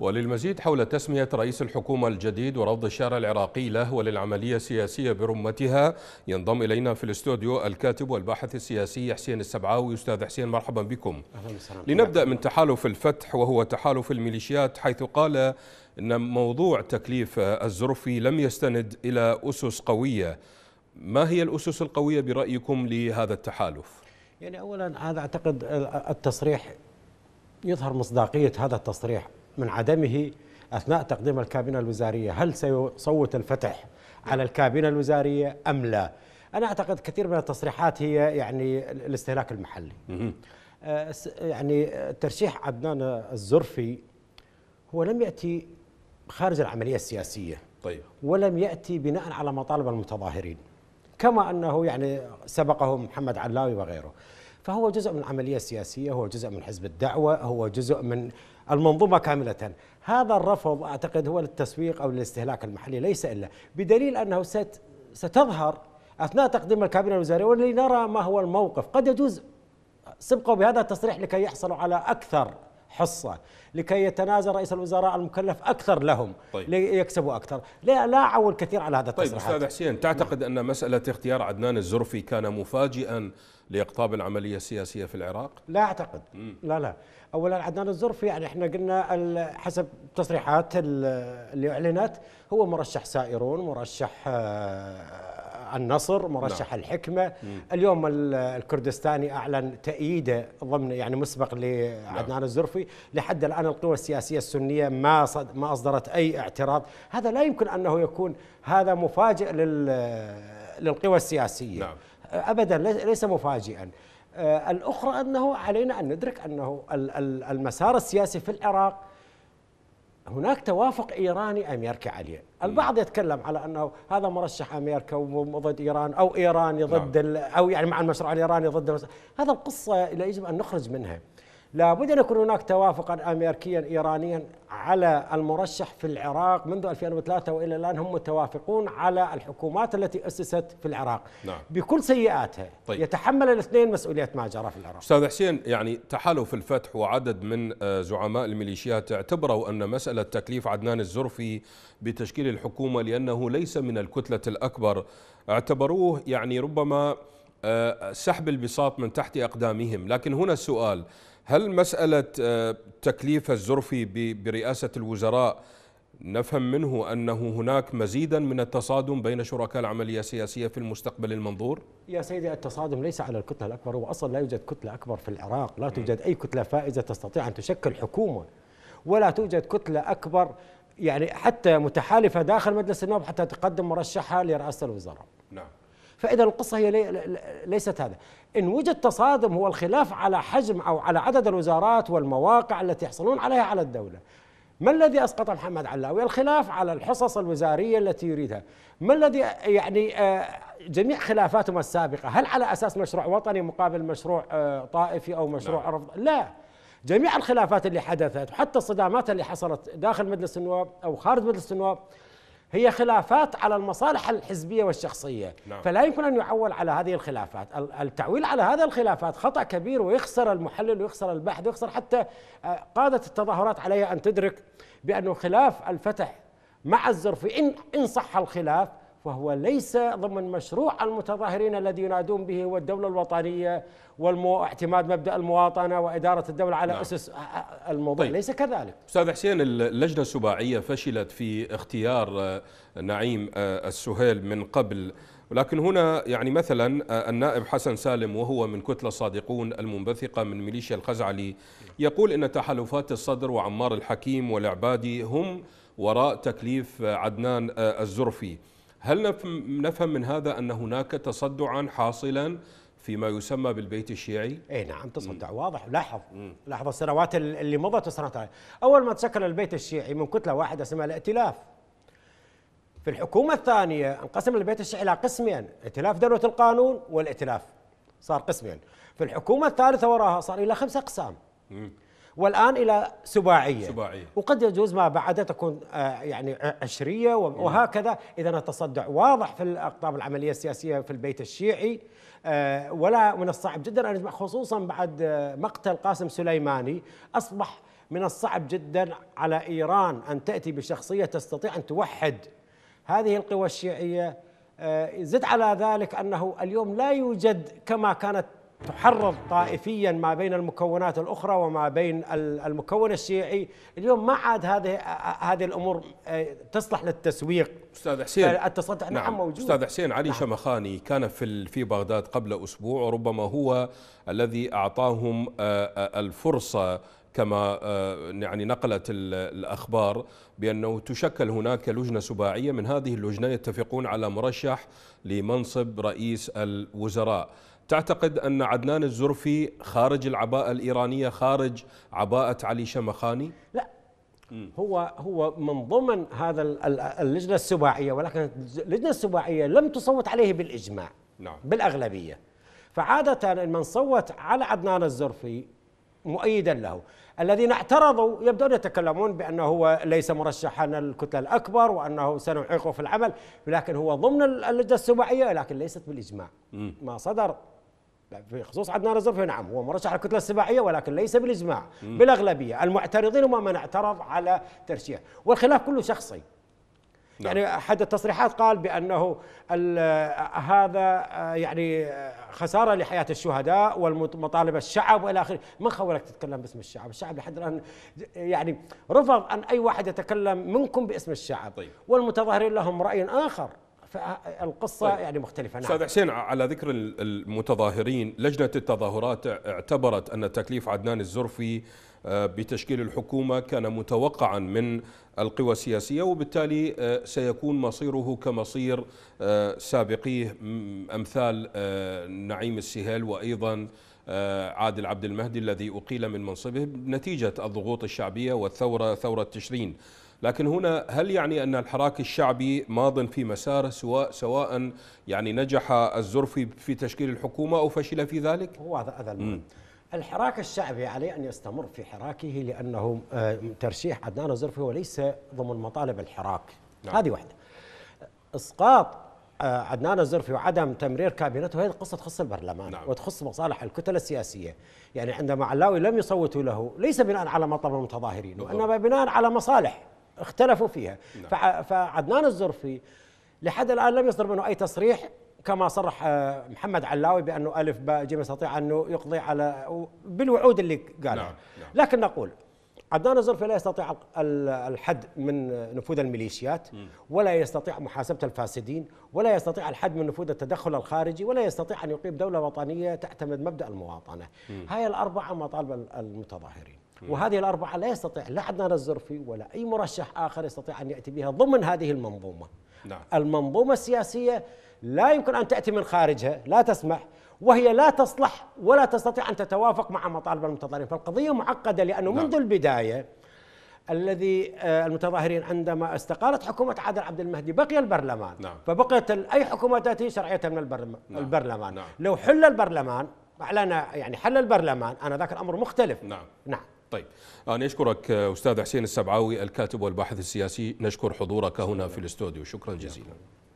وللمزيد حول تسمية رئيس الحكومة الجديد ورفض الشارع العراقي له وللعملية السياسية برمتها ينضم إلينا في الاستوديو الكاتب والباحث السياسي حسين السبعاوي أستاذ حسين مرحبا بكم لنبدأ من تحالف الفتح وهو تحالف الميليشيات حيث قال أن موضوع تكليف الزرفي لم يستند إلى أسس قوية ما هي الأسس القوية برأيكم لهذا التحالف؟ يعني أولا هذا أعتقد التصريح يظهر مصداقية هذا التصريح من عدمه أثناء تقديم الكابينة الوزارية هل سيصوت الفتح على الكابينة الوزارية أم لا أنا أعتقد كثير من التصريحات هي يعني الاستهلاك المحلي آه، يعني ترشيح عدنان الزرفي هو لم يأتي خارج العملية السياسية طيب ولم يأتي بناء على مطالب المتظاهرين كما أنه يعني سبقه محمد علاوي وغيره فهو جزء من العملية السياسية هو جزء من حزب الدعوة هو جزء من المنظومة كاملة هذا الرفض أعتقد هو للتسويق أو للاستهلاك المحلي ليس إلا بدليل أنه ست ستظهر أثناء تقديم الكابينة الوزارية ولنرى ما هو الموقف قد يجوز سبقوا بهذا التصريح لكي يحصلوا على أكثر حصة لكي يتنازل رئيس الوزراء المكلف أكثر لهم طيب. ليكسبوا أكثر لا لا عول كثير على هذا طيب، التصريحات طيب أستاذ حسين تعتقد أن مسألة اختيار عدنان الزرفي كان مفاجئا لإقطاب العملية السياسية في العراق لا أعتقد م. لا لا أولا عدنان الزرفي يعني إحنا قلنا حسب تصريحات اللي أعلنت هو مرشح سائرون مرشح آه، النصر نعم. مرشح نعم. الحكمة مم. اليوم الكردستاني أعلن تأييده ضمن يعني مسبق لعدنان نعم. الزرفي لحد الآن القوى السياسية السنية ما صد ما أصدرت أي اعتراض هذا لا يمكن أنه يكون هذا مفاجئ لل للقوى السياسية نعم. أبدا ليس مفاجئا آه، الأخرى أنه علينا أن ندرك أنه المسار السياسي في العراق هناك توافق ايراني امريكي عليه، البعض يتكلم على انه هذا مرشح امريكا وضد ايران او ايراني ضد نعم. او يعني مع المشروع الايراني ضد المشروع. هذا القصه لا يجب ان نخرج منها. لابد أن يكون هناك توافقا أمريكيا إيرانيا على المرشح في العراق منذ 2003 وإلى الآن هم متوافقون على الحكومات التي أسست في العراق نعم. بكل سيئاتها طيب. يتحمل الاثنين مسؤولية ما جرى في العراق أستاذ حسين يعني تحالف الفتح وعدد من آه، زعماء الميليشيات اعتبروا أن مسألة تكليف عدنان الزرفي بتشكيل الحكومة لأنه ليس من الكتلة الأكبر اعتبروه يعني ربما آه، سحب البساط من تحت أقدامهم لكن هنا السؤال هل مسألة آه، تكليف الزرفي برئاسة الوزراء نفهم منه أنه هناك مزيدا من التصادم بين شركاء العملية السياسية في المستقبل المنظور؟ يا سيدي التصادم ليس على الكتلة الأكبر هو أصلا لا يوجد كتلة أكبر في العراق لا توجد أي كتلة فائزة تستطيع أن تشكل حكومة ولا توجد كتلة أكبر يعني حتى متحالفة داخل مجلس النواب حتى تقدم مرشحها لرئاسة الوزراء نعم فإذا القصة هي ليست هذا إن وجد تصادم هو الخلاف على حجم أو على عدد الوزارات والمواقع التي يحصلون عليها على الدولة ما الذي اسقط محمد علاوي؟ الخلاف على الحصص الوزاريه التي يريدها، ما الذي يعني جميع خلافاتهم السابقه، هل على اساس مشروع وطني مقابل مشروع طائفي او مشروع نعم. رفض؟ لا جميع الخلافات اللي حدثت وحتى الصدامات اللي حصلت داخل مجلس النواب او خارج مجلس النواب هي خلافات على المصالح الحزبية والشخصية نعم. فلا يمكن أن يعول على هذه الخلافات التعويل على هذه الخلافات خطأ كبير ويخسر المحلل ويخسر البحث ويخسر حتى آه، قادة التظاهرات عليها أن تدرك بأنه خلاف الفتح مع الزرفي إن, إن صح الخلاف فهو ليس ضمن مشروع المتظاهرين الذي ينادون به هو الدولة الوطنية واعتماد مبدأ المواطنة وإدارة الدولة على نعم. أسس الموضوع طيب. ليس كذلك أستاذ حسين اللجنة السباعية فشلت في اختيار آه، نعيم آه، السهيل من قبل ولكن هنا يعني مثلا آه، النائب حسن سالم وهو من كتلة الصادقون المنبثقة من ميليشيا الخزعلي يقول إن تحالفات الصدر وعمار الحكيم والعبادي هم وراء تكليف عدنان الزرفي هل نفهم من هذا أن هناك تصدعا حاصلا فيما يسمى بالبيت الشيعي؟ اي نعم تصدع واضح لاحظ مم. لاحظ السنوات اللي مضت السنوات اول ما تشكل البيت الشيعي من كتله واحده اسمها الائتلاف في الحكومه الثانيه انقسم البيت الشيعي الى قسمين ائتلاف دولة القانون والائتلاف صار قسمين في الحكومه الثالثه وراها صار الى خمسة اقسام مم. والان الى سباعيه سباعيه وقد يجوز ما بعدها تكون آه، يعني عشريه إيه. وهكذا اذا التصدع واضح في الاقطاب العمليه السياسيه في البيت الشيعي آه، ولا من الصعب جدا ان خصوصا بعد آه، مقتل قاسم سليماني اصبح من الصعب جدا على ايران ان تاتي بشخصيه تستطيع ان توحد هذه القوى الشيعيه زد على ذلك انه اليوم لا يوجد كما كانت تحرض طائفيا ما بين المكونات الاخرى وما بين المكون الشيعي، اليوم ما عاد هذه هذه الامور آه، تصلح للتسويق. استاذ حسين آه، التصدع نعم, نعم موجود استاذ حسين علي نعم. شمخاني كان في في بغداد قبل اسبوع وربما هو الذي اعطاهم آه، الفرصه كما آه، يعني نقلت الأخبار بأنه تشكل هناك لجنة سباعية من هذه اللجنة يتفقون على مرشح لمنصب رئيس الوزراء تعتقد أن عدنان الزرفي خارج العباءة الإيرانية خارج عباءة علي شمخاني؟ لا هو هو من ضمن هذا اللجنه السباعيه ولكن اللجنه السباعيه لم تصوت عليه بالاجماع نعم. بالاغلبيه فعاده من صوت على عدنان الزرفي مؤيدا له الذين اعترضوا يبدون يتكلمون بأنه هو ليس مرشحا الكتلة الأكبر وأنه سنعيقه في العمل لكن هو ضمن اللجنة السباعية لكن ليست بالإجماع ما صدر بخصوص عدنان الزرفي نعم هو مرشح الكتلة السباعية ولكن ليس بالإجماع بالأغلبية المعترضين هم من اعترض على ترشيحه والخلاف كله شخصي نعم. يعني احد التصريحات قال بانه هذا يعني خساره لحياه الشهداء والمطالبه الشعب والى اخره من خولك تتكلم باسم الشعب الشعب لحد الان يعني رفض ان اي واحد يتكلم منكم باسم الشعب طيب. والمتظاهرين لهم راي اخر فالقصه طيب. يعني مختلفه نعم استاذ حسين على ذكر المتظاهرين لجنه التظاهرات اعتبرت ان تكليف عدنان الزرفي آه، بتشكيل الحكومه كان متوقعا من القوى السياسيه وبالتالي آه، سيكون مصيره كمصير آه، سابقيه امثال نعيم السهيل وايضا عادل عبد المهدي الذي اقيل من منصبه نتيجه الضغوط الشعبيه والثوره ثوره تشرين لكن هنا هل يعني أن الحراك الشعبي ماض في مساره سواء سواء يعني نجح الزرفي في تشكيل الحكومة أو فشل في ذلك؟ هو هذا هذا المهم الحراك الشعبي عليه أن يستمر في حراكه لأنه آه، ترشيح عدنان الزرفي وليس ضمن مطالب الحراك نعم. هذه واحدة إسقاط آه، عدنان الزرفي وعدم تمرير كابينته هذه قصة تخص البرلمان نعم. وتخص مصالح الكتل السياسية يعني عندما علاوي لم يصوتوا له ليس بناء على مطلب المتظاهرين وإنما بناء على مصالح اختلفوا فيها نعم. فعدنان الزرفي لحد الان لم يصدر منه اي تصريح كما صرح آه، محمد علاوي بانه الف باء جيم يستطيع انه يقضي على بالوعود اللي قالها نعم. نعم. لكن نقول عدنان الزرفي لا يستطيع الحد من نفوذ الميليشيات ولا يستطيع محاسبة الفاسدين ولا يستطيع الحد من نفوذ التدخل الخارجي ولا يستطيع أن يقيم دولة وطنية تعتمد مبدأ المواطنة هاي الأربعة مطالب المتظاهرين وهذه الأربعة لا يستطيع لا عدنان الزرفي ولا أي مرشح آخر يستطيع أن يأتي بها ضمن هذه المنظومة نعم. المنظومة السياسية لا يمكن أن تأتي من خارجها لا تسمح وهي لا تصلح ولا تستطيع أن تتوافق مع مطالب المتظاهرين فالقضية معقدة لأنه نعم. منذ البداية الذي آه، المتظاهرين عندما استقالت حكومة عادل عبد المهدي بقي البرلمان نعم. فبقيت أي حكومة تأتي شرعيتها من البرلمان, نعم. نعم. البرلمان. نعم. لو حل البرلمان أعلن يعني حل البرلمان أنا ذاك الأمر مختلف نعم, نعم. طيب أنا آه، أشكرك آه، أستاذ حسين السبعاوي الكاتب والباحث السياسي نشكر حضورك هنا في الاستوديو شكرا جزيلا